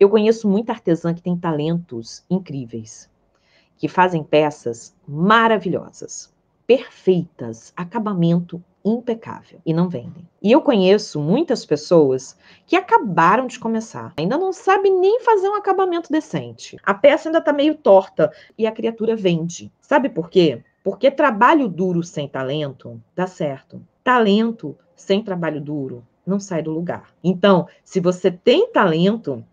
Eu conheço muita artesã que tem talentos incríveis, que fazem peças maravilhosas, perfeitas, acabamento impecável e não vendem. E eu conheço muitas pessoas que acabaram de começar, ainda não sabe nem fazer um acabamento decente. A peça ainda tá meio torta e a criatura vende. Sabe por quê? Porque trabalho duro sem talento dá certo. Talento sem trabalho duro não sai do lugar. Então, se você tem talento,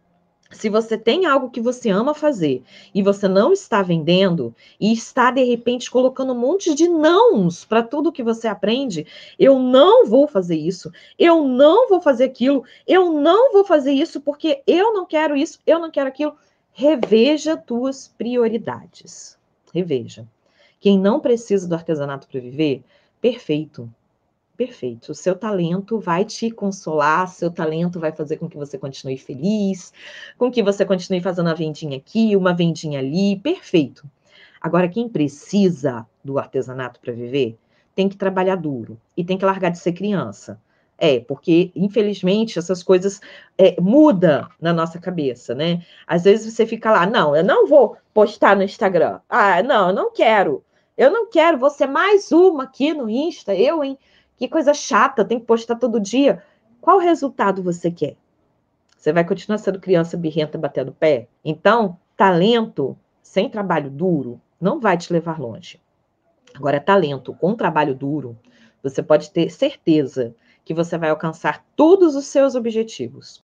se você tem algo que você ama fazer e você não está vendendo e está de repente colocando um monte de nãos para tudo que você aprende, eu não vou fazer isso, eu não vou fazer aquilo, eu não vou fazer isso porque eu não quero isso, eu não quero aquilo, reveja tuas prioridades. Reveja. Quem não precisa do artesanato para viver, perfeito perfeito. O seu talento vai te consolar, seu talento vai fazer com que você continue feliz, com que você continue fazendo a vendinha aqui, uma vendinha ali, perfeito. Agora, quem precisa do artesanato para viver tem que trabalhar duro e tem que largar de ser criança. É, porque, infelizmente, essas coisas é, mudam na nossa cabeça, né? Às vezes você fica lá, não, eu não vou postar no Instagram. Ah, não, eu não quero. Eu não quero, você mais uma aqui no Insta, eu, hein? Que coisa chata, tem que postar todo dia. Qual resultado você quer? Você vai continuar sendo criança birrenta batendo pé? Então, talento sem trabalho duro não vai te levar longe. Agora, talento com trabalho duro, você pode ter certeza que você vai alcançar todos os seus objetivos.